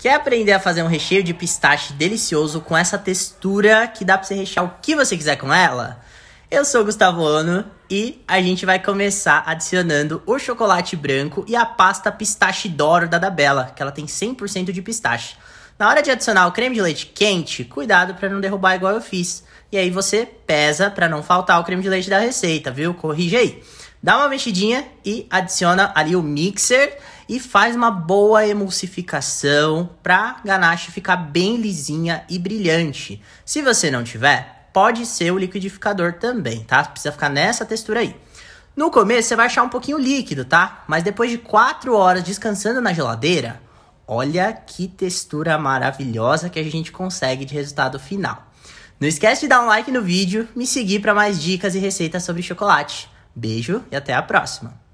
Quer aprender a fazer um recheio de pistache delicioso com essa textura que dá para você rechear o que você quiser com ela? Eu sou o Gustavo Ono e a gente vai começar adicionando o chocolate branco e a pasta pistache d'oro da Dabela, que ela tem 100% de pistache. Na hora de adicionar o creme de leite quente, cuidado para não derrubar igual eu fiz. E aí você pesa para não faltar o creme de leite da receita, viu? Corrige aí. Dá uma mexidinha e adiciona ali o mixer e faz uma boa emulsificação para ganache ficar bem lisinha e brilhante. Se você não tiver, pode ser o liquidificador também, tá? Precisa ficar nessa textura aí. No começo você vai achar um pouquinho líquido, tá? Mas depois de 4 horas descansando na geladeira, olha que textura maravilhosa que a gente consegue de resultado final. Não esquece de dar um like no vídeo, me seguir para mais dicas e receitas sobre chocolate. Beijo e até a próxima!